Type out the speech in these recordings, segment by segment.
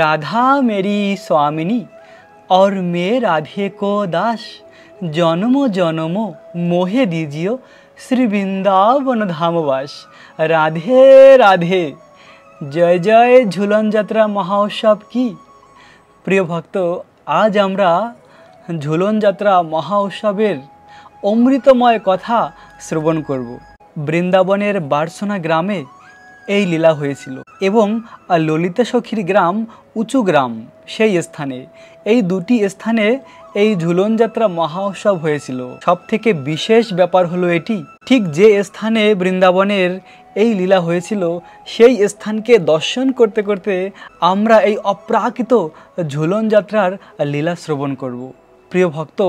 Radha Mary स्वामिनी और मैं राधे को दास জনম জনম মোহে দিজিও শ্রী বৃন্দাবন ধামবাস রাধে রাধে জয় জয় ঝুলন যাত্রা মহাউৎসব কি প্রিয় ভক্ত আজ আমরা ঝুলন যাত্রা মহাউৎসবের অমৃতময় কথা শ্রবণ করব বৃন্দাবনের বার্সোনা গ্রামে এই লীলা হয়েছিল এবং ললিতা সখীর গ্রাম উঁচু গ্রাম সেই স্থানে এই দুটি স্থানে এই ঝুলন যাত্রা মহাউৎসব হয়েছিল সব থেকে বিশেষ ব্যাপার হলো এটি ঠিক যে স্থানে বৃন্দাবনের এই লীলা হয়েছিল সেই স্থানকে দর্শন করতে করতে আমরা এই অপ্রাকৃত ঝুলন যাত্রার লীলা শ্রবণ করব প্রিয় ভক্ত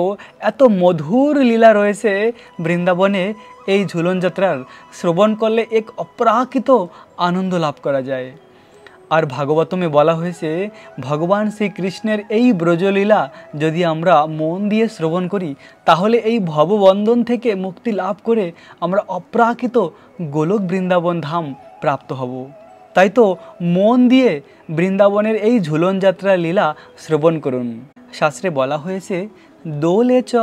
এত মধুর লীলা রয়েছে বৃন্দাবনে এই ঝুলন যাত্রার শ্রবণ করলে এক অপ্রাকৃত আনন্দ লাভ করা যায় আর ভাগবতমে বলা হয়েছে ভগবান শ্রীকৃষ্ণের এই ব্রজলীলা যদি আমরা মন দিয়ে শ্রবণ করি তাহলে এই ভববন্ধন থেকে মুক্তি লাভ করে আমরা অপ্রাকৃত গোলক বৃন্দাবন ধাম প্রাপ্ত হব তাই তো মন দিয়ে বৃন্দাবনের এই ঝুলন লীলা শ্রবণ করুন শাস্ত্রে বলা হয়েছে দোলে চ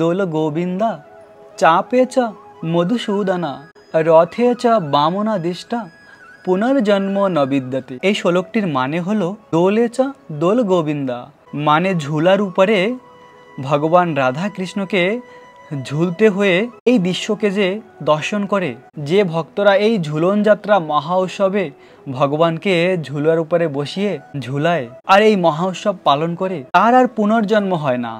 দোল গোবিন্দা চাপে চ মধুসূদনা রথে চ বামনা দিষ্টা পুনর্জন্ম নবিদ্যতে এই শ্লোকটির মানে হল দোলে চ দোল গোবিন্দা মানে ঝুলার উপরে ভগবান রাধাকৃষ্ণকে ঝুলতে হয়ে এই বিশ্বকে যে দর্শন করে যে ভক্তরা এই ঝুলন যাত্রা মহা উৎসবে ভগবানকে ঝুলার উপরে বসিয়ে ঝুলায় আর এই মহা উৎসব পালন করে তার আর পুনর্জন্ম হয় না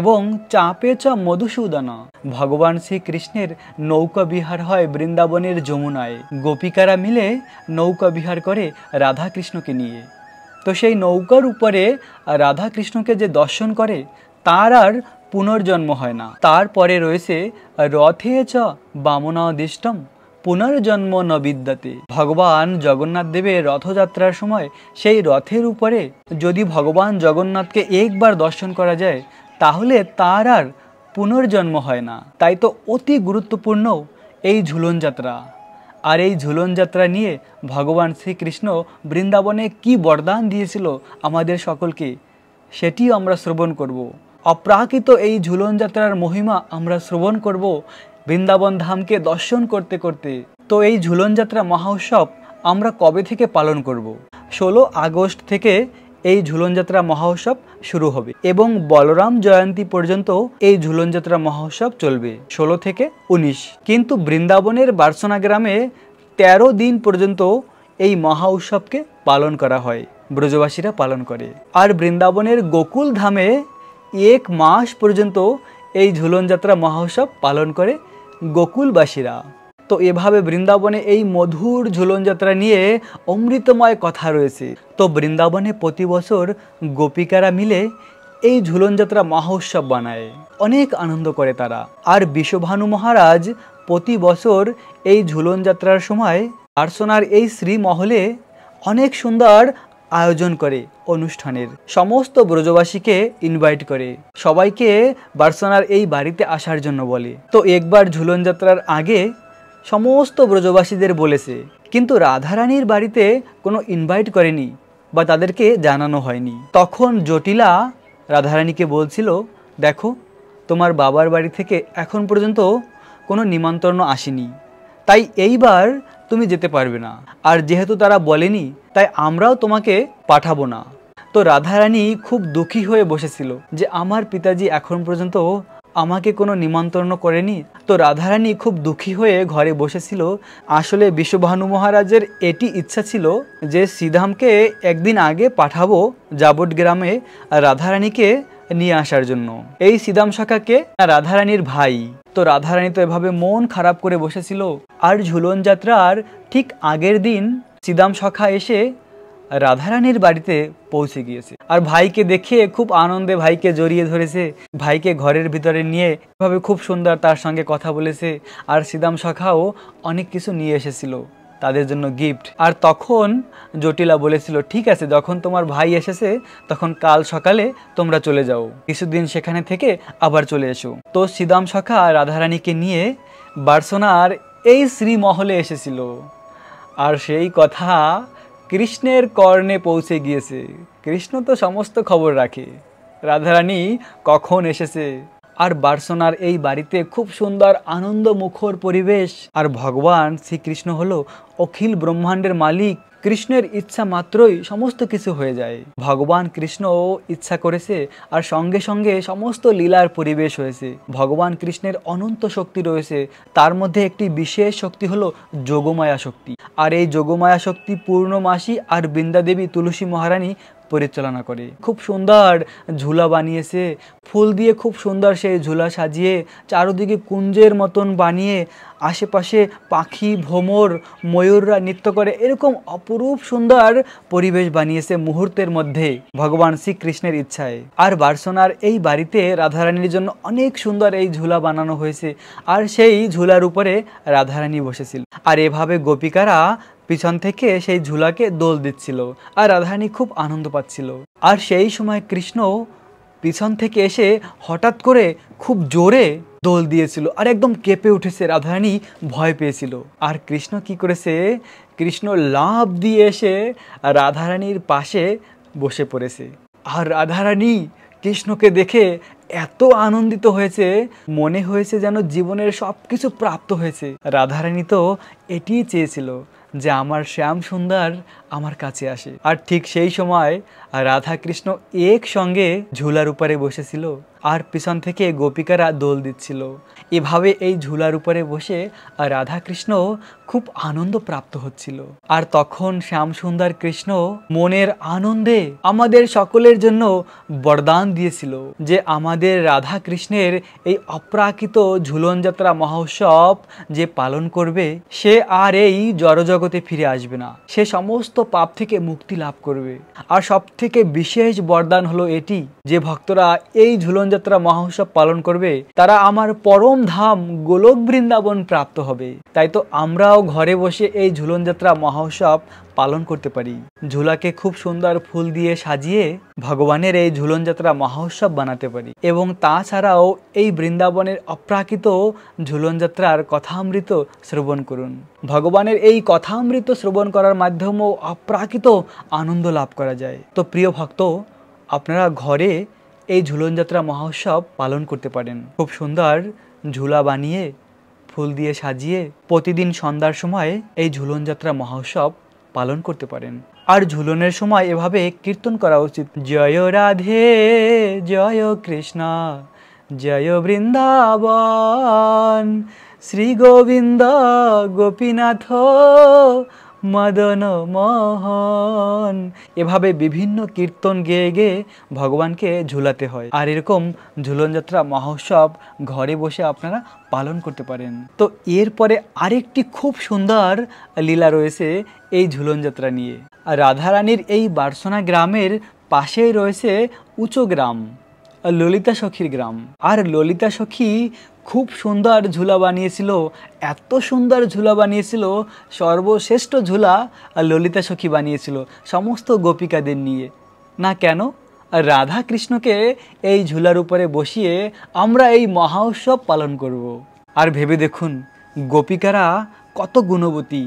এবং চাপে চা মধুসূদন ভগবান শ্রীকৃষ্ণের নৌকা বিহার হয় বৃন্দাবনের যমুনায় গোপিকারা মিলে নৌকা বিহার করে রাধাকৃষ্ণকে নিয়ে তো সেই নৌকার উপরে রাধাকৃষ্ণকে যে দর্শন করে তার আর পুনর্জন্ম হয় না তারপরে রয়েছে রথে চ বামনাদিষ্টম পুনর্জন্ম ন বিদ্যাতে ভগবান জগন্নাথ দেবের রথযাত্রার সময় সেই রথের উপরে যদি ভগবান জগন্নাথকে একবার দর্শন করা যায় তাহলে তার আর পুনর্জন্ম হয় না তাই তো অতি গুরুত্বপূর্ণ এই ঝুলন যাত্রা আর এই ঝুলন যাত্রা নিয়ে ভগবান শ্রীকৃষ্ণ বৃন্দাবনে কি বরদান দিয়েছিল আমাদের সকলকে সেটিও আমরা শ্রবণ করব অপ্রাকৃত এই ঝুলন যাত্রার মহিমা আমরা শ্রবণ করব বৃন্দাবন ধামকে দর্শন করতে করতে তো এই ঝুলন যাত্রা মহোৎসব আমরা কবে থেকে পালন করব। ষোলো আগস্ট থেকে এই ঝুলনযাত্রা মহোৎসব শুরু হবে এবং বলরাম জয়ন্তী পর্যন্ত এই ঝুলনযাত্রা মহোৎসব চলবে ষোলো থেকে ১৯ কিন্তু বৃন্দাবনের বার্সোনা গ্রামে ১৩ দিন পর্যন্ত এই মহা উৎসবকে পালন করা হয় ব্রজবাসীরা পালন করে আর বৃন্দাবনের গোকুল ধামে এক মাস পর্যন্ত এই ঝুলন যাত্রা মহোৎসব পালন করে গোকুলবাসীরা তো এভাবে বৃন্দাবনে এই মধুর ঝুলন যাত্রা নিয়ে অমৃতময় কথা রয়েছে তো বৃন্দাবনে প্রতি বছর গোপিকারা মিলে এই ঝুলন যাত্রা মহোৎসব বানায় অনেক আনন্দ করে তারা আর বিশ্বভানু মহারাজ প্রতি বছর এই ঝুলন যাত্রার সময় আর্সনার এই শ্রীমহলে অনেক সুন্দর আয়োজন করে অনুষ্ঠানের সমস্ত ব্রজবাসীকে ইনভাইট করে সবাইকে বার্সোনার এই বাড়িতে আসার জন্য বলে তো একবার ঝুলন যাত্রার আগে সমস্ত ব্রজবাসীদের বলেছে কিন্তু রাধারানীর বাড়িতে কোনো ইনভাইট করেনি বা তাদেরকে জানানো হয়নি তখন জটিলা রাধারানীকে বলছিল দেখো তোমার বাবার বাড়ি থেকে এখন পর্যন্ত কোনো নিমন্ত্রণ আসেনি তাই এইবার তুমি যেতে পারবে না আর যেহেতু তারা বলেনি তাই আমরাও তোমাকে পাঠাবো না তো রাধারানী খুব দুঃখী হয়ে বসেছিল যে আমার পিতাজি এখন পর্যন্ত আমাকে কোনো নিমন্ত্রণ করেনি তো রাধারানী খুব দুঃখী হয়ে ঘরে বসেছিল আসলে বিশ্বভানু মহারাজের এটি ইচ্ছা ছিল যে শ্রীধামকে একদিন আগে পাঠাবো জাবট গ্রামে রাধারানীকে নিয়ে আসার জন্য এই সিদাম শাখাকে রাধারানীর ভাই তো রাধারানী তো এভাবে মন খারাপ করে বসেছিল আর ঝুলন যাত্রার ঠিক আগের দিন সিদাম শাখা এসে রাধারানীর বাড়িতে পৌঁছে গিয়েছে আর ভাইকে দেখে খুব আনন্দে ভাইকে জড়িয়ে ধরেছে ভাইকে ঘরের ভিতরে নিয়ে এভাবে খুব সুন্দর তার সঙ্গে কথা বলেছে আর সিদাম শাখাও অনেক কিছু নিয়ে এসেছিল তাদের জন্য গিফট আর তখন জটিলা বলেছিল ঠিক আছে যখন তোমার ভাই এসেছে তখন কাল সকালে তোমরা চলে যাও কিছুদিন সেখানে থেকে আবার চলে এসো তো সিদাম সখা রাধারানীকে নিয়ে বার্সোনার এই শ্রীমহলে এসেছিল আর সেই কথা কৃষ্ণের কর্ণে পৌঁছে গিয়েছে কৃষ্ণ তো সমস্ত খবর রাখে রাধারানী কখন এসেছে আর বার্সোনার এই বাড়িতে খুব সুন্দর আনন্দ মুখর পরিবেশ আর ভগবান শ্রীকৃষ্ণ হলো অখিল ব্রহ্মাণ্ডের মালিক কৃষ্ণের ইচ্ছা মাত্রই সমস্ত কিছু হয়ে যায় ভগবান কৃষ্ণ ইচ্ছা করেছে আর সঙ্গে সঙ্গে সমস্ত লীলার পরিবেশ হয়েছে ভগবান কৃষ্ণের অনন্ত শক্তি রয়েছে তার মধ্যে একটি বিশেষ শক্তি হলো যোগমায়া শক্তি আর এই যোগমায়া শক্তি পূর্ণমাসী আর বৃন্দাদেবী তুলসী মহারানী পরিচালনা করে খুব সুন্দর ঝুলা বানিয়েছে ফুল দিয়ে খুব সুন্দর সেই ঝুলা সাজিয়ে চারদিকে কুঞ্জের মতন বানিয়ে আশেপাশে পাখি ভ্রমর ময়ূররা নৃত্য করে এরকম অপরূপ সুন্দর পরিবেশ বানিয়েছে মুহূর্তের মধ্যে ভগবান শ্রীকৃষ্ণের ইচ্ছায় আর বার্সোনার এই বাড়িতে রাধারানীর জন্য অনেক সুন্দর এই ঝুলা বানানো হয়েছে আর সেই ঝুলার উপরে রাধারানী বসেছিল আর এভাবে গোপিকারা পিছন থেকে সেই ঝুলাকে দোল দিচ্ছিল আর রাধারানি খুব আনন্দ পাচ্ছিল আর সেই সময় কৃষ্ণ পিছন থেকে এসে হঠাৎ করে খুব জোরে দোল দিয়েছিল আর একদম কেঁপে উঠেছে রাধারানী ভয় পেয়েছিল আর কৃষ্ণ কি করেছে কৃষ্ণ লাভ দিয়ে এসে রাধারানীর পাশে বসে পড়েছে আর রাধারানী কৃষ্ণকে দেখে এত আনন্দিত হয়েছে মনে হয়েছে যেন জীবনের সব কিছু প্রাপ্ত হয়েছে রাধারানী তো এটিই চেয়েছিল যে আমার শ্যাম সুন্দর আমার কাছে আসে আর ঠিক সেই সময় রাধাকৃষ্ণ এক সঙ্গে ঝুলার উপরে বসেছিল আর পিছন থেকে গোপিকারা দোল দিচ্ছিল এভাবে এই ঝুলার উপরে বসে রাধাকৃষ্ণ খুব আনন্দ প্রাপ্ত হচ্ছিল আর তখন শ্যামসুন্দর কৃষ্ণ মনের আনন্দে আমাদের সকলের জন্য বরদান দিয়েছিল যে আমাদের রাধা কৃষ্ণের এই অপ্রাকৃত ঝুলন যাত্রা মহোৎসব যে পালন করবে সে আর এই জড়জগতে ফিরে আসবে না সে সমস্ত পাপ থেকে মুক্তি লাভ করবে আর সব থেকে বিশেষ বরদান হলো এটি যে ভক্তরা এই ঝুলন জীবনযাত্রা মহাউৎসব পালন করবে তারা আমার পরম ধাম গোলক বৃন্দাবন প্রাপ্ত হবে তাই তো আমরাও ঘরে বসে এই ঝুলনযাত্রা মহাউৎসব পালন করতে পারি ঝুলাকে খুব সুন্দর ফুল দিয়ে সাজিয়ে ভগবানের এই ঝুলনযাত্রা মহোৎসব বানাতে পারি এবং তাছাড়াও এই বৃন্দাবনের অপ্রাকৃত ঝুলনযাত্রার কথামৃত শ্রবণ করুন ভগবানের এই কথামৃত শ্রবণ করার মাধ্যমেও অপ্রাকৃত আনন্দ লাভ করা যায় তো প্রিয় ভক্ত আপনারা ঘরে এই ঝুলনযাত্রা মহোৎসব পালন করতে পারেন খুব সুন্দর ঝুলা বানিয়ে ফুল দিয়ে সাজিয়ে প্রতিদিন সন্ধ্যার সময় এই ঝুলনযাত্রা মহোৎসব পালন করতে পারেন আর ঝুলনের সময় এভাবে কীর্তন করা উচিত জয় রাধে জয় কৃষ্ণ জয় বৃন্দাবন শ্রী গোবিন্দ গোপীনাথ মদন মহন এভাবে বিভিন্ন কীর্তন গেয়ে গেয়ে ভগবানকে ঝুলাতে হয় আর এরকম ঝুলনযাত্রা মহোৎসব ঘরে বসে আপনারা পালন করতে পারেন তো এরপরে আরেকটি খুব সুন্দর লীলা রয়েছে এই ঝুলনযাত্রা নিয়ে রাধারানীর এই বার্সনা গ্রামের পাশেই রয়েছে উঁচু গ্রাম ললিতা সখীর গ্রাম আর ললিতা সখী খুব সুন্দর ঝুলা বানিয়েছিল এত সুন্দর ঝুলা বানিয়েছিল সর্বশ্রেষ্ঠ ঝুলা ললিতা সখী বানিয়েছিল সমস্ত গোপিকাদের নিয়ে না কেন রাধা কৃষ্ণকে এই ঝুলার উপরে বসিয়ে আমরা এই মহা উৎসব পালন করব। আর ভেবে দেখুন গোপিকারা কত গুণবতী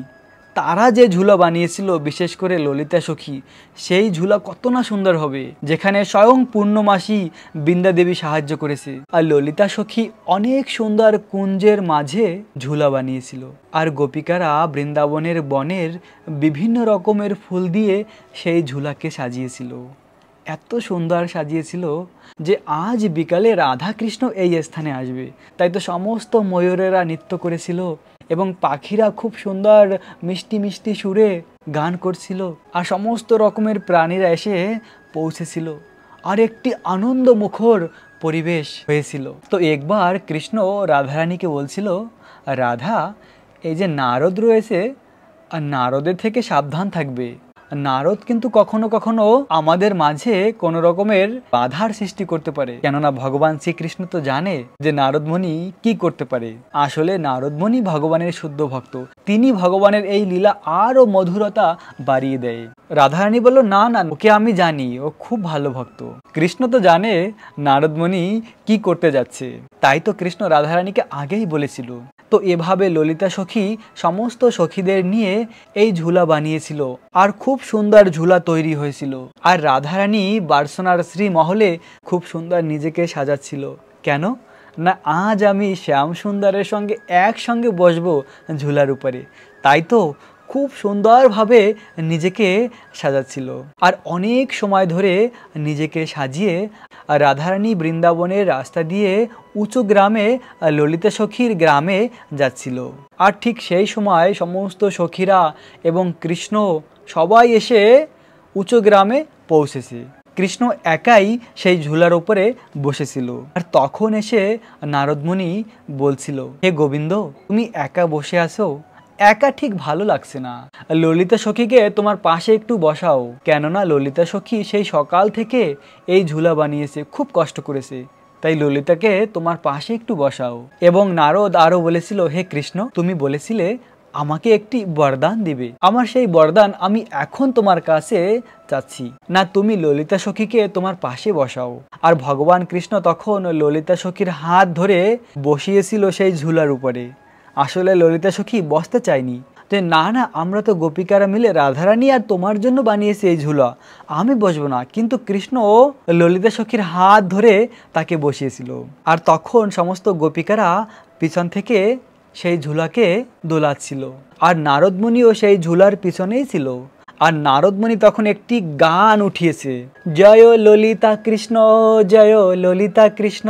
তারা যে ঝুলা বানিয়েছিল বিশেষ করে ললিতা সখী সেই ঝুলা কত না সুন্দর হবে যেখানে স্বয়ং পূর্ণমাসী বিন্দা দেবী সাহায্য করেছে আর ললিতা সখী অনেক সুন্দর কুঞ্জের মাঝে ঝুলা বানিয়েছিল আর গোপিকারা বৃন্দাবনের বনের বিভিন্ন রকমের ফুল দিয়ে সেই ঝুলাকে সাজিয়েছিল এত সুন্দর সাজিয়েছিল যে আজ বিকালে রাধাকৃষ্ণ এই স্থানে আসবে তাই তো সমস্ত ময়ূরেরা নৃত্য করেছিল এবং পাখিরা খুব সুন্দর মিষ্টি মিষ্টি সুরে গান করছিল আর সমস্ত রকমের প্রাণীরা এসে পৌঁছেছিল আর একটি আনন্দ মুখর পরিবেশ হয়েছিল তো একবার কৃষ্ণ রাধারানীকে বলছিল রাধা এই যে নারদ রয়েছে আর নারদের থেকে সাবধান থাকবে নারদ কিন্তু কখনো কখনো আমাদের মাঝে কোনো রকমের বাধার সৃষ্টি করতে পারে কেননা ভগবান শ্রীকৃষ্ণ তো জানে যে নারদমণি কি করতে পারে আসলে নারদমণি ভগবানের শুদ্ধ ভক্ত তিনি ভগবানের এই লীলা আরো মধুরতা বাড়িয়ে দেয় রাধারানী বলল না না ওকে আমি জানি ও খুব ভালো ভক্ত কৃষ্ণ তো জানে নারদমণি কি করতে যাচ্ছে তাই তো কৃষ্ণ রাধারানীকে আগেই বলেছিল তো এভাবে ললিতা সখী সমস্ত সখীদের নিয়ে এই ঝুলা বানিয়েছিল আর খুব সুন্দর ঝুলা তৈরি হয়েছিল আর রাধারানী বার্সনার শ্রী মহলে খুব সুন্দর নিজেকে সাজাচ্ছিল কেন না আজ আমি শ্যাম সুন্দরের সঙ্গে একসঙ্গে বসবো ঝুলার উপরে তাই তো খুব সুন্দরভাবে নিজেকে সাজাচ্ছিল আর অনেক সময় ধরে নিজেকে সাজিয়ে রাধারানী বৃন্দাবনের রাস্তা দিয়ে উঁচু গ্রামে ললিতা সখীর গ্রামে যাচ্ছিল আর ঠিক সেই সময় সমস্ত সখীরা এবং কৃষ্ণ সবাই এসে উঁচু গ্রামে পৌঁছেছে কৃষ্ণ একাই সেই ঝুলার ওপরে বসেছিল আর তখন এসে নারদমণি বলছিল হে গোবিন্দ তুমি একা বসে আছো একা ঠিক ভালো লাগছে না ললিতা সখীকে তোমার পাশে একটু বসাও কেননা ললিতা সখী সেই সকাল থেকে এই ঝুলা বানিয়েছে খুব কষ্ট করেছে তাই ললিতাকে তোমার পাশে একটু বসাও এবং নারদ আরও বলেছিল হে কৃষ্ণ তুমি বলেছিলে আমাকে একটি বরদান দিবে আমার সেই বরদান আমি এখন তোমার কাছে চাচ্ছি না তুমি ললিতা সখীকে তোমার পাশে বসাও আর ভগবান কৃষ্ণ তখন ললিতা সখীর হাত ধরে বসিয়েছিল সেই ঝুলার উপরে আসলে ললিতা সখী বসতে চায়নি যে না না আমরা তো গোপিকারা মিলে রাধারানী আর তোমার জন্য বানিয়েছি এই ঝুলা আমি বসবো না কিন্তু কৃষ্ণ ললিতা সখীর হাত ধরে তাকে বসিয়েছিল আর তখন সমস্ত গোপিকারা পিছন থেকে সেই ঝুলাকে দোলাচ্ছিল আর নারদমণিও সেই ঝুলার পিছনেই ছিল আর নারদমণি তখন একটি গান উঠিয়েছে জয় ললিতা কৃষ্ণ জয় ললিতা কৃষ্ণ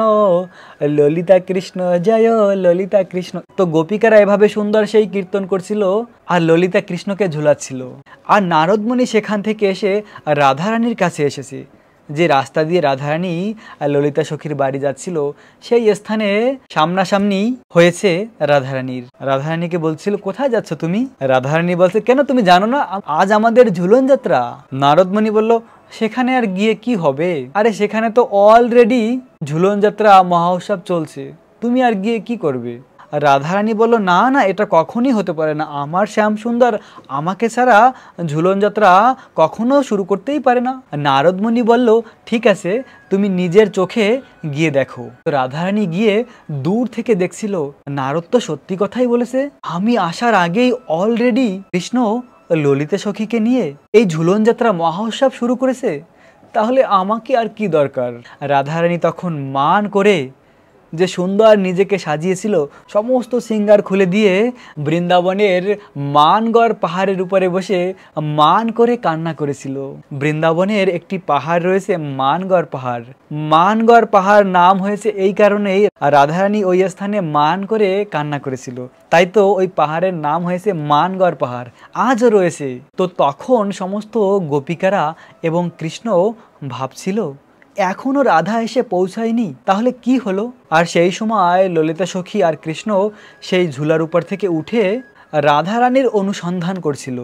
ললিতা কৃষ্ণ জয় ললিতা কৃষ্ণ তো গোপিকারা এভাবে সুন্দর সেই কীর্তন করছিল আর ললিতা কৃষ্ণকে ঝুলাচ্ছিল আর নারদমণি সেখান থেকে এসে রাধারানীর কাছে এসেছে যে রাস্তা দিয়ে রাধারানী আর ললিতা সখীর বাড়ি যাচ্ছিল সেই স্থানে সামনাসামনি হয়েছে রাধারানীর রাধারানীকে বলছিল কোথায় যাচ্ছ তুমি রাধারানী বলছে কেন তুমি জানো না আজ আমাদের ঝুলন যাত্রা নারদমণি বলল সেখানে আর গিয়ে কি হবে আরে সেখানে তো অলরেডি ঝুলন যাত্রা মহোৎসব চলছে তুমি আর গিয়ে কি করবে রাধারানী বলল না না এটা কখনই হতে পারে না আমার শ্যাম সুন্দর আমাকে ছাড়া ঝুলন যাত্রা কখনো শুরু করতেই পারে না নারদমণি বলল ঠিক আছে তুমি নিজের চোখে গিয়ে দেখো রাধারানী গিয়ে দূর থেকে দেখছিল নারদ তো সত্যি কথাই বলেছে আমি আসার আগেই অলরেডি কৃষ্ণ ললিতা সখীকে নিয়ে এই ঝুলন যাত্রা মহোৎসব শুরু করেছে তাহলে আমাকে আর কি দরকার রাধারানী তখন মান করে যে সুন্দর নিজেকে সাজিয়েছিল সমস্ত সিঙ্গার খুলে দিয়ে বৃন্দাবনের মানগড় পাহাড়ের উপরে বসে মান করে কান্না করেছিল বৃন্দাবনের একটি পাহাড় রয়েছে মানগড় পাহাড় মানগড় পাহাড় নাম হয়েছে এই কারণেই রাধারানী ওই স্থানে মান করে কান্না করেছিল তাই তো ওই পাহাড়ের নাম হয়েছে মানগড় পাহাড় আজও রয়েছে তো তখন সমস্ত গোপিকারা এবং কৃষ্ণ ভাবছিল এখনও রাধা এসে পৌঁছায়নি তাহলে কি হলো আর সেই সময় ললিতা সখী আর কৃষ্ণ সেই ঝুলার উপর থেকে উঠে রাধা রানীর অনুসন্ধান করছিল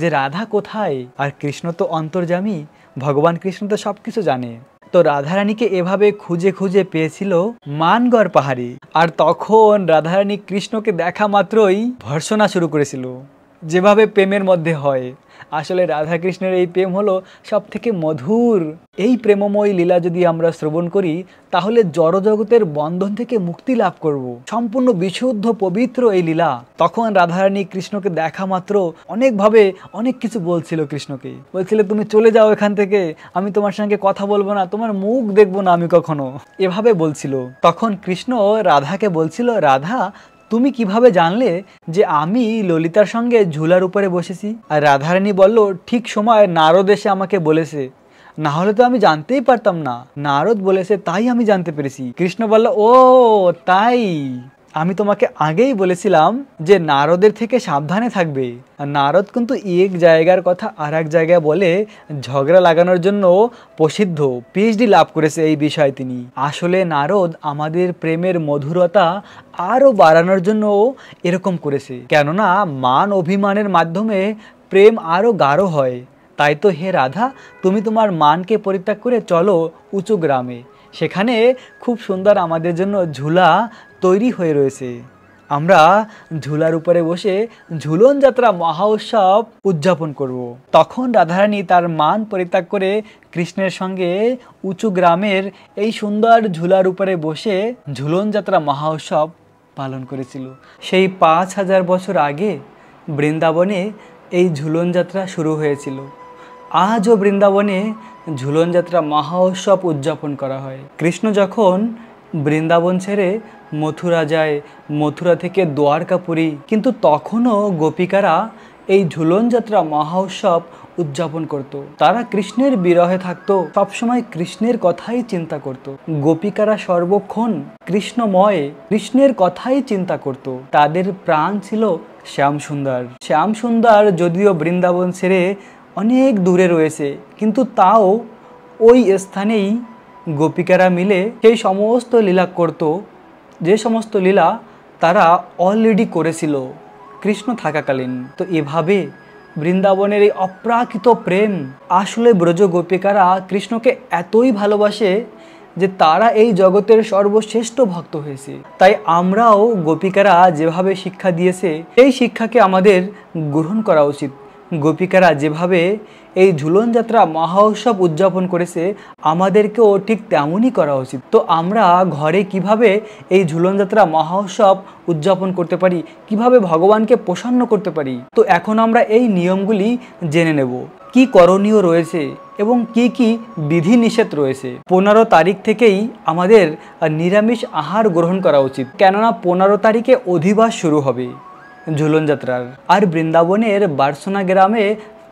যে রাধা কোথায় আর কৃষ্ণ তো অন্তর্জামী ভগবান কৃষ্ণ তো সব কিছু জানে তো রাধারানীকে এভাবে খুঁজে খুঁজে পেয়েছিল মানগড় পাহাড়ে আর তখন রাধারানী কৃষ্ণকে দেখা মাত্রই ভর্সনা শুরু করেছিল যেভাবে প্রেমের মধ্যে হয় আসলে রাধাকৃষ্ণের এই প্রেম হলো সবথেকে মধুর এই প্রেমময় লীলা যদি আমরা শ্রবণ করি তাহলে জড়জগতের বন্ধন থেকে মুক্তি লাভ করব। সম্পূর্ণ বিশুদ্ধ পবিত্র এই লীলা তখন রাধারানী কৃষ্ণকে দেখা মাত্র অনেকভাবে অনেক কিছু বলছিল কৃষ্ণকে বলছিল তুমি চলে যাও এখান থেকে আমি তোমার সঙ্গে কথা বলবো না তোমার মুখ দেখবো না আমি কখনো এভাবে বলছিল তখন কৃষ্ণ রাধাকে বলছিল রাধা তুমি কিভাবে জানলে যে আমি ললিতার সঙ্গে ঝুলার উপরে বসেছি আর রাধারানী বলল ঠিক সময় নারদ এসে আমাকে বলেছে না হলে তো আমি জানতেই পারতাম না নারদ বলেছে তাই আমি জানতে পেরেছি কৃষ্ণ বলল ও তাই আমি তোমাকে আগেই বলেছিলাম যে নারদের থেকে সাবধানে থাকবে নারদ কিন্তু এক জায়গার কথা আর এক জায়গায় বলে ঝগড়া লাগানোর জন্য প্রসিদ্ধ পিএইচডি লাভ করেছে এই বিষয়ে তিনি আসলে নারদ আমাদের প্রেমের মধুরতা আরও বাড়ানোর জন্য এরকম করেছে কেননা মান অভিমানের মাধ্যমে প্রেম আরও গাঢ় হয় তাই তো হে রাধা তুমি তোমার মানকে পরিত্যাগ করে চলো উঁচু গ্রামে সেখানে খুব সুন্দর আমাদের জন্য ঝুলা তৈরি হয়ে রয়েছে আমরা ঝুলার উপরে বসে ঝুলন যাত্রা মহা উৎসব উদযাপন করব। তখন রাধারানী তার মান পরিত্যাগ করে কৃষ্ণের সঙ্গে উঁচু গ্রামের এই সুন্দর ঝুলার উপরে বসে ঝুলন যাত্রা মহা উৎসব পালন করেছিল সেই পাঁচ হাজার বছর আগে বৃন্দাবনে এই ঝুলন যাত্রা শুরু হয়েছিল আজও বৃন্দাবনে ঝুলন যাত্রা মহাউৎসব উদযাপন করা হয় কৃষ্ণ যখন বৃন্দাবন ছেড়ে মথুরা যায় মথুরা থেকে দ্বারকাপুরী কিন্তু তখনও গোপিকারা এই ঝুলন যাত্রা মহাউৎসব উদযাপন করত। তারা কৃষ্ণের বিরহে থাকত সবসময় কৃষ্ণের কথাই চিন্তা করত। গোপিকারা সর্বক্ষণ কৃষ্ণময় কৃষ্ণের কথাই চিন্তা করত। তাদের প্রাণ ছিল শ্যামসুন্দর শ্যামসুন্দর যদিও বৃন্দাবন ছেড়ে অনেক দূরে রয়েছে কিন্তু তাও ওই স্থানেই গোপিকারা মিলে সেই সমস্ত লীলা করত যে সমস্ত লীলা তারা অলরেডি করেছিল কৃষ্ণ থাকাকালীন তো এভাবে বৃন্দাবনের এই অপ্রাকৃত প্রেম আসলে ব্রজ গোপিকারা কৃষ্ণকে এতই ভালোবাসে যে তারা এই জগতের সর্বশ্রেষ্ঠ ভক্ত হয়েছে তাই আমরাও গোপিকারা যেভাবে শিক্ষা দিয়েছে এই শিক্ষাকে আমাদের গ্রহণ করা উচিত গোপিকারা যেভাবে এই ঝুলন যাত্রা মহাউৎসব উদযাপন করেছে আমাদেরকেও ঠিক তেমনই করা উচিত তো আমরা ঘরে কিভাবে এই ঝুলন যাত্রা মহাউৎসব উদযাপন করতে পারি কিভাবে ভগবানকে প্রসন্ন করতে পারি তো এখন আমরা এই নিয়মগুলি জেনে নেব কি করণীয় রয়েছে এবং কি কি বিধি নিষেধ রয়েছে পনেরো তারিখ থেকেই আমাদের নিরামিষ আহার গ্রহণ করা উচিত কেননা পনেরো তারিখে অধিবাস শুরু হবে ঝুলন যাত্রার আর বৃন্দাবনের বার্সোনা গ্রামে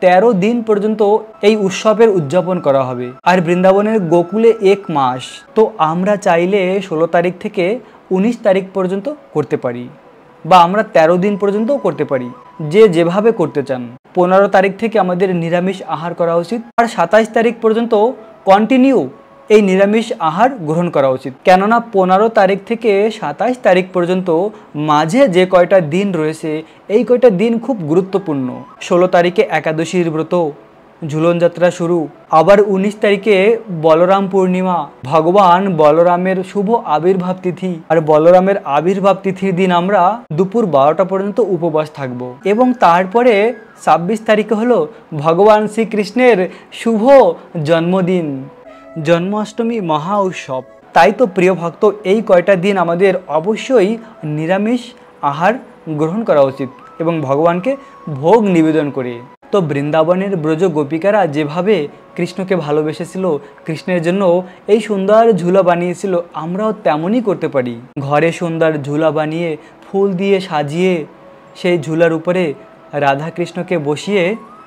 তেরো দিন পর্যন্ত এই উৎসবের উদযাপন করা হবে আর বৃন্দাবনের গোকুলে এক মাস তো আমরা চাইলে ষোলো তারিখ থেকে উনিশ তারিখ পর্যন্ত করতে পারি বা আমরা তেরো দিন পর্যন্তও করতে পারি যে যেভাবে করতে চান পনেরো তারিখ থেকে আমাদের নিরামিষ আহার করা উচিত আর সাতাইশ তারিখ পর্যন্ত কন্টিনিউ এই নিরামিষ আহার গ্রহণ করা উচিত কেননা পনেরো তারিখ থেকে সাতাশ তারিখ পর্যন্ত মাঝে যে কয়টা দিন রয়েছে এই কয়টা দিন খুব গুরুত্বপূর্ণ ষোলো তারিখে একাদশীর ব্রত ঝুলন যাত্রা শুরু আবার ১৯ তারিখে বলরাম পূর্ণিমা ভগবান বলরামের শুভ আবির্ভাব তিথি আর বলরামের আবির্ভাব তিথির দিন আমরা দুপুর বারোটা পর্যন্ত উপবাস থাকব এবং তারপরে ২৬ তারিখে হলো ভগবান শ্রীকৃষ্ণের শুভ জন্মদিন জন্মাষ্টমী মহা উৎসব তাই তো প্রিয় ভক্ত এই কয়টা দিন আমাদের অবশ্যই নিরামিষ আহার গ্রহণ করা উচিত এবং ভগবানকে ভোগ নিবেদন করে তো বৃন্দাবনের ব্রজ গোপিকারা যেভাবে কৃষ্ণকে ভালোবেসেছিল কৃষ্ণের জন্য এই সুন্দর ঝুলা বানিয়েছিল আমরাও তেমনই করতে পারি ঘরে সুন্দর ঝুলা বানিয়ে ফুল দিয়ে সাজিয়ে সেই ঝুলার উপরে রাধাকৃষ্ণকে বসিয়ে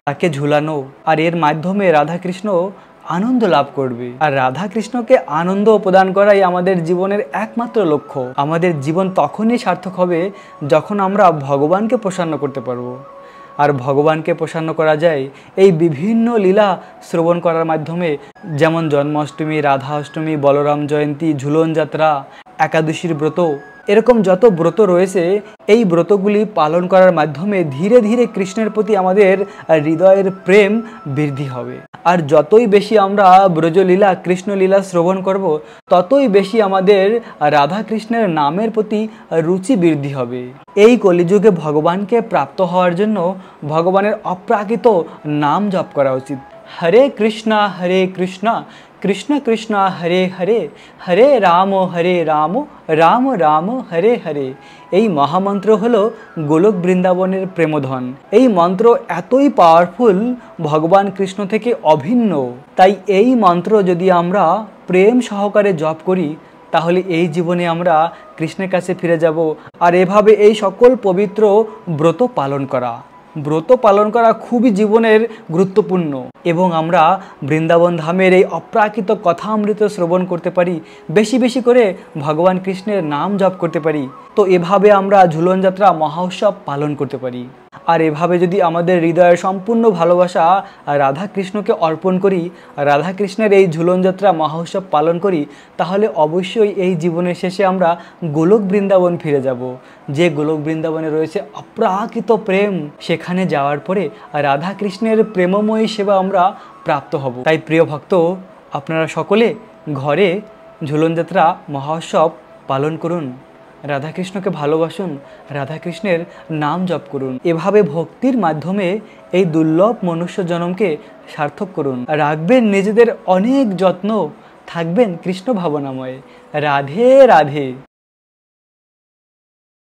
তাকে ঝুলানো আর এর মাধ্যমে রাধাকৃষ্ণ আনন্দ লাভ করবে আর রাধা কৃষ্ণকে আনন্দ প্রদান করাই আমাদের জীবনের একমাত্র লক্ষ্য আমাদের জীবন তখনই সার্থক হবে যখন আমরা ভগবানকে প্রসন্ন করতে পারবো আর ভগবানকে প্রসন্ন করা যায় এই বিভিন্ন লীলা শ্রবণ করার মাধ্যমে যেমন জন্মাষ্টমী রাধা অষ্টমী বলরাম জয়ন্তী ঝুলন যাত্রা একাদশীর ব্রত এরকম যত ব্রত রয়েছে এই ব্রতগুলি পালন করার মাধ্যমে ধীরে ধীরে কৃষ্ণের প্রতি আমাদের হৃদয়ের প্রেম বৃদ্ধি হবে আর যতই বেশি আমরা ব্রজলীলা কৃষ্ণলীলা শ্রবণ করব ততই বেশি আমাদের রাধা কৃষ্ণের নামের প্রতি রুচি বৃদ্ধি হবে এই কলিযুগে ভগবানকে প্রাপ্ত হওয়ার জন্য ভগবানের অপ্রাকৃত নাম জপ করা উচিত হরে কৃষ্ণা হরে কৃষ্ণা कृष्ण कृष्ण হরে হরে হরে রাম হরে রাম রাম রাম হরে হরে এই মহামন্ত্র হল গোলক বৃন্দাবনের প্রেমধন এই মন্ত্র এতই পাওয়ারফুল ভগবান কৃষ্ণ থেকে অভিন্ন তাই এই মন্ত্র যদি আমরা প্রেম সহকারে জপ করি তাহলে এই জীবনে আমরা কৃষ্ণের কাছে ফিরে যাব আর এভাবে এই সকল পবিত্র ব্রত পালন করা ব্রত পালন করা খুবই জীবনের গুরুত্বপূর্ণ এবং আমরা বৃন্দাবন ধামের এই অপ্রাকৃত অমৃত শ্রবণ করতে পারি বেশি বেশি করে ভগবান কৃষ্ণের নাম জপ করতে পারি তো এভাবে আমরা ঝুলন যাত্রা মহোৎসব পালন করতে পারি আর এভাবে যদি আমাদের হৃদয়ের সম্পূর্ণ ভালোবাসা রাধা কৃষ্ণকে অর্পণ করি রাধা কৃষ্ণের এই ঝুলন যাত্রা মহোৎসব পালন করি তাহলে অবশ্যই এই জীবনের শেষে আমরা গোলক বৃন্দাবন ফিরে যাব যে গোলক বৃন্দাবনে রয়েছে অপ্রাকৃত প্রেম সেখানে যাওয়ার পরে রাধা কৃষ্ণের প্রেমময়ী সেবা আমরা প্রাপ্ত হব তাই প্রিয় ভক্ত আপনারা সকলে ঘরে ঝুলনযাত্রা মহোৎসব পালন করুন রাধাকৃষ্ণকে ভালোবাসুন রাধাকৃষ্ণের নাম জপ করুন এভাবে ভক্তির মাধ্যমে এই দুর্লভ মনুষ্য জনমকে সার্থক করুন রাখবেন নিজেদের অনেক যত্ন থাকবেন কৃষ্ণ ভাবনাময় রাধে রাধে